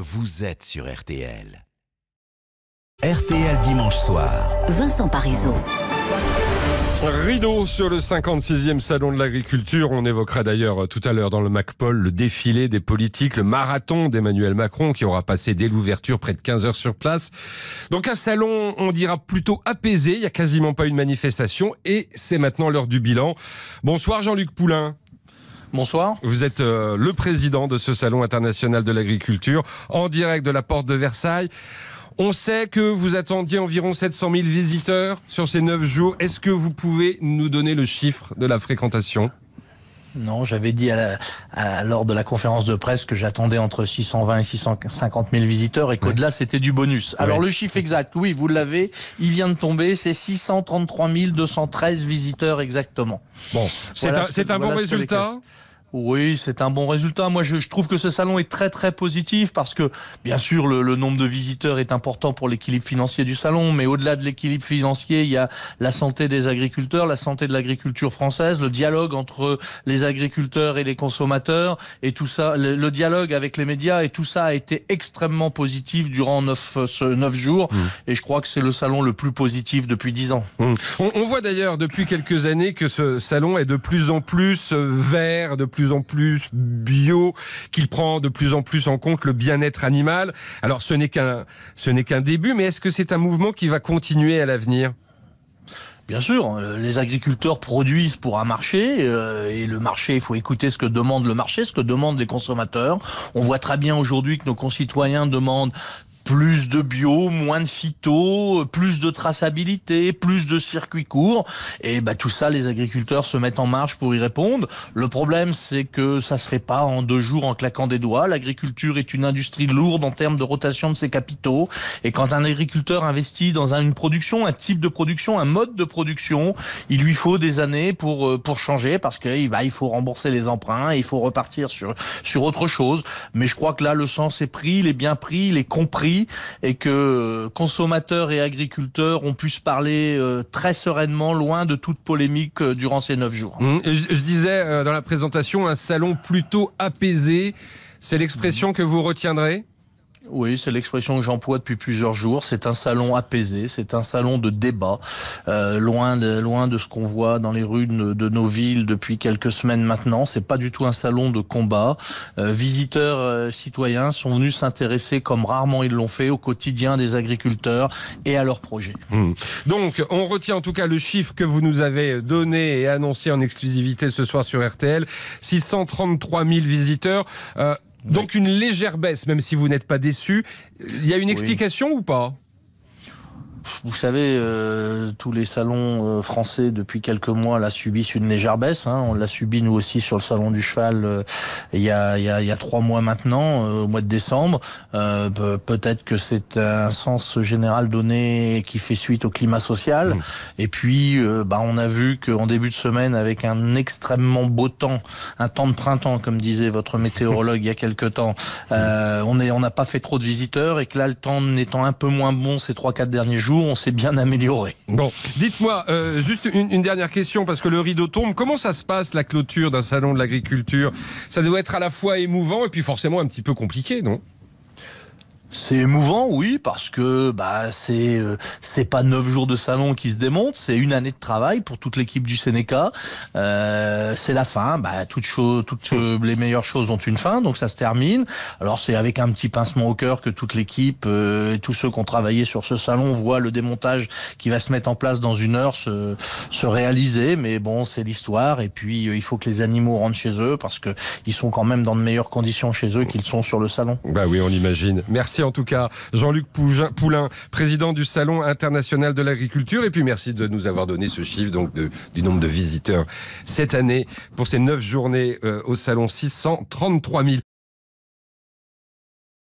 Vous êtes sur RTL. RTL dimanche soir. Vincent Parisot. Rideau sur le 56e Salon de l'Agriculture. On évoquera d'ailleurs euh, tout à l'heure dans le MacPol le défilé des politiques, le marathon d'Emmanuel Macron qui aura passé dès l'ouverture près de 15 heures sur place. Donc un salon, on dira plutôt apaisé, il n'y a quasiment pas une manifestation et c'est maintenant l'heure du bilan. Bonsoir Jean-Luc Poulain. Bonsoir. Vous êtes euh, le président de ce Salon international de l'agriculture en direct de la porte de Versailles. On sait que vous attendiez environ 700 000 visiteurs sur ces 9 jours. Est-ce que vous pouvez nous donner le chiffre de la fréquentation non, j'avais dit à lors de la conférence de presse que j'attendais entre 620 et 650 000 visiteurs et qu'au-delà, c'était du bonus. Alors le chiffre exact, oui, vous l'avez, il vient de tomber, c'est 633 213 visiteurs exactement. Bon, c'est un, bon résultat. Oui, c'est un bon résultat. Moi, je, trouve que ce salon est très très positif parce que, bien sûr, le, nombre de visiteurs est important pour l'équilibre financier du salon, mais au-delà de l'équilibre financier, il y a la santé des agriculteurs, la santé de l'agriculture française, le dialogue entre les agriculteurs et les consommateurs, et tout ça, le, dialogue avec les médias, et tout ça a été extrêmement positif durant neuf jours, mm. et je crois que c'est le salon le plus positif depuis dix ans. Mm. On, on voit d'ailleurs depuis quelques années que ce salon est de plus en plus vert, de plus en plus bio, qu'il prend de plus en plus en compte le bien-être animal. Alors ce n'est qu'un ce n'est qu'un début, mais est-ce que c'est un mouvement qui va continuer à l'avenir Bien sûr, euh, les agriculteurs produisent pour un marché euh, et le marché, il faut écouter ce que demande le marché, ce que demandent les consommateurs. On voit très bien aujourd'hui que nos concitoyens demandent plus de bio, moins de phyto, plus de traçabilité, plus de circuits courts. Et bah, tout ça, les agriculteurs se mettent en marche pour y répondre. Le problème, c'est que ça se fait pas en deux jours en claquant des doigts. L'agriculture est une industrie lourde en termes de rotation de ses capitaux. Et quand un agriculteur investit dans une production, un type de production, un mode de production, il lui faut des années pour, euh, pour changer parce qu'il eh bah, il faut rembourser les emprunts, et il faut repartir sur, sur autre chose. Mais je crois que là, le sens est pris, il est bien pris, il est compris et que euh, consommateurs et agriculteurs pu se parler euh, très sereinement, loin de toute polémique euh, durant ces neuf jours. Mmh. Je disais dans la présentation un salon plutôt apaisé. C'est l'expression que vous retiendrez oui, c'est l'expression que j'emploie depuis plusieurs jours. C'est un salon apaisé, c'est un salon de débat, euh, loin de loin de ce qu'on voit dans les rues de, nos villes depuis quelques semaines maintenant. C'est pas du tout un salon de combat. Euh, visiteurs, euh, citoyens sont venus s'intéresser comme rarement ils l'ont fait au quotidien des agriculteurs et à leurs projets. Mmh. Donc, on retient en tout cas le chiffre que vous nous avez donné et annoncé en exclusivité ce soir sur RTL 633 000 visiteurs. Donc une légère baisse, même si vous n'êtes pas déçu. Il y a une explication ou pas vous savez, euh, tous les salons euh, français depuis quelques mois la subissent une légère baisse. Hein. On l'a subi nous aussi sur le salon du cheval euh, il y, a, trois mois maintenant, au mois de décembre. Peut-être que c'est un sens général donné qui fait suite au climat social. Mmh. Et puis, bah, on a vu qu'en début de semaine, avec un extrêmement beau temps, un temps de printemps, comme disait votre météorologue il y a quelques temps, on n'a pas fait trop de visiteurs et que là, le temps n'étant un peu moins bon ces trois quatre derniers jours, on s'est bien amélioré. Bon, dites-moi, euh, juste une, dernière question, parce que le rideau tombe. Comment ça se passe, la clôture d'un salon de l'agriculture Ça doit être à la fois émouvant et puis forcément un petit peu compliqué, non c'est émouvant, oui, parce que bah c'est euh, c'est pas neuf jours de salon qui se démontent, c'est une année de travail pour toute l'équipe du Sénéca. Euh, c'est la fin, bah toutes choses, toutes euh, les meilleures choses ont une fin, donc ça se termine. Alors c'est avec un petit pincement au cœur que toute l'équipe euh, et tous ceux qui ont travaillé sur ce salon voient le démontage qui va se mettre en place dans une heure se se réaliser, mais bon c'est l'histoire et puis il faut que les animaux rentrent chez eux parce que ils sont quand même dans de meilleures conditions chez eux qu'ils sont sur le salon. Bah oui, on l'imagine. Merci en tout cas, Jean-Luc Poulain, président du Salon international de l'agriculture. Et puis merci de nous avoir donné ce chiffre donc du nombre de visiteurs cette année pour ces neuf journées euh, au Salon 633 000.